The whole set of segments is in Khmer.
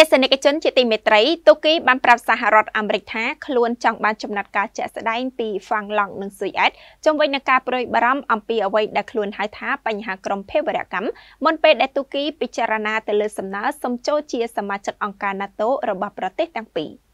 ទស្សនិកជនជាទីមេត្រីទូគីបានប្រាប់សហរដ្ឋអាមេរិកថាខ្លួនចង់បានចំណាត់ការជាក់ស្ដែងពីហ្វាំងឡង់និងស៊ុយអែតជុំវិញនឹងការប្រយុទ្ធបារម្ភអំពីអ្វីដែលខ្លួនហៅថាបញ្ហាក្រុមភេវរកម្មមុនពេលដែលទូគីពិចារណាទៅលើសំណើសុំចូលជាសមាជិកអង្គការ NATO របស់ប្រទេសទាំងពីរ។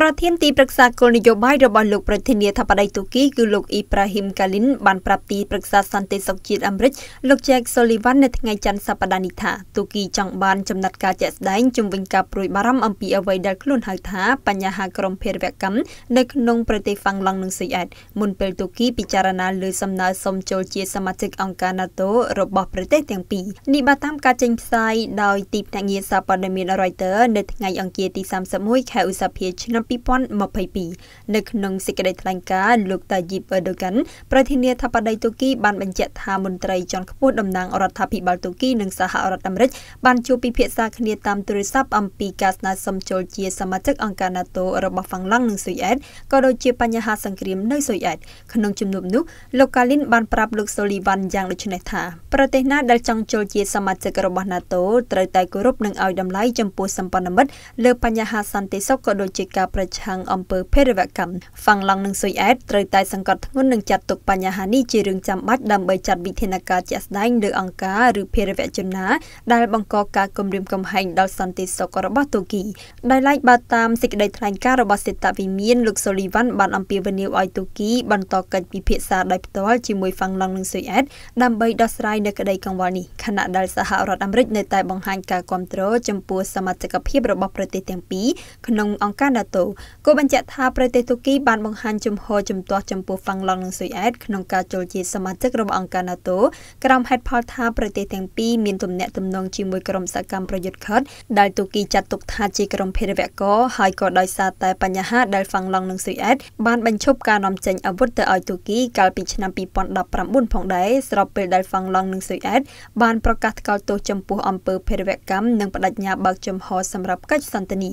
ប្រធានទីប្រឹក្សាគោលនយោបាយរបស់លោកប្រធានាធិបតីទូគីគឺលោកអ៊ីប្រាហ៊ីមកាលីនបានប្រាប់ទីប្រឹក្សាសន្តិសុខជាតិអាមេរិកលោក Jack Sullivan នៅថ្ងៃច័ន្ទសប្តាហ៍នេះថាទូគីចង់បានចំណាត់ការជាក់ស្ដែងជំវិញការប្រួយបារម្ភអំពីអ្វីដែលខ្លួនហៅថាបញ្ហាក្រមភេរវកម្មនៅក្នុងប្រទេសហ្វាំងឡង់និងស៊ុយអែតមុនពេលទូគីពិចារណាលើសំណើសុំចូលជាសមាជិកអង្គការ NATO របស់ប្រទេសទាំងពីរនេះបើតាមការចេញផ្សាយដោយទីភ្នាក់ងារសារព័ត៌មាន Reuters នៅថ្ងៃអង្គារទី31ខែឧសភាឆ្នាំ2022នៅក្នុងសេចក្តីថ្លែងការណ៍លោកតាយីបអឺដូកាន់ប្រធានាធិបតីទូគីបានបញ្ជាក់ថាមន្ត្រីជាន់ខ្ពស់តំណាងរដ្ឋាភិបាលទូគីនិងសហរដ្ឋអាមេរិកបានជួបពិភាក្សាគ្នាតាមទូរស័ព្ទអំពីការស្នើសុំចូលជាសមាជិកអង្គការ NATO របស់ហ្វាំងឡង់និងស៊ុយអែតក៏ដូចជាបញ្ហាសង្គ្រាមនៅស៊ុយអែតក្នុងជំនួបនោះលោកកាលីនបានប្រាប់លោកសូលីវ៉ាន់យ៉ាងដូចនេះថាប្រទេសណាដែលចង់ចូលជាសមាជិករបស់ NATO ត្រូវតែគោរពនិងឲ្យតម្លៃចំពោះសម្ព័ន្ធមិត្តលើបញ្ហាសន្តិសុខក៏ដូចជាការប្រឆាំងអំពើភេរវកម្មហ្វាំងឡង់និងស៊ុយអែតត្រូវតែសង្កត់ធ្ងន់និងចាត់ទុកបញ្ហានេះជារឿងចាំបាច់ដើម្បីចាត់វិធានការជាក់ស្ដែងលើអង្គការឬភេរវជនណាដែលបង្កការគំរាមកំហែងដល់សន្តិសុខរបស់ទូគីដោយឡែកបើតាមសេចក្តីថ្លែងការណ៍របស់សេតវិមានលោកសូលីវ៉ាន់បានអំពាវនាវឲ្យទូគី បន្តកិច្ចពិភាក្សាដោយផ្ទាល់ជាមួយហ្វាំងឡង់និងស៊ុយអែតដើម្បីដោះស្រាយនៅក្តីកង្វល់នេះខណៈដែលសហរដ្ឋអាមេរិកនៅតែបង្ហាញការគាំទ្រចំពោះសមត្ថិភាពរបស់ប្រទេសទាំងពីរក្នុងអង្គការ NATO គូបញ្ជាក់ថាប្រទេសទូគីបានបង្ហាញជំហរជំទាស់ចំពោះហ្វាំងឡង់និងស៊ុយអែតក្នុងការចូលជាសមាជិករបស់អង្គការ NATO ក្រោមហេតុផលថាប្រទេសទាំងពីរមានទំនាក់ទំនងជាមួយក្រុមសកម្មប្រយុទ្ធខុតដែលទូគីចាត់ទុកថាជាក្រុមភេរវករហើយក៏ដោយសារតែបញ្ហាដែលហ្វាំងឡង់និងស៊ុយអែតបានបញ្ឈប់ការនាំចេញអាវុធទៅឲ្យទូគីកាលពីឆ្នាំ2019ផងដែរស្របពេលដែលហ្វាំងឡង់និងស៊ុយអែតបានប្រកាសថ្កោលទោសចំពោះអំពើភេរវកម្មនិងបដិញ្ញាបើកចំហសម្រាប់កិច្ចសន្ទនា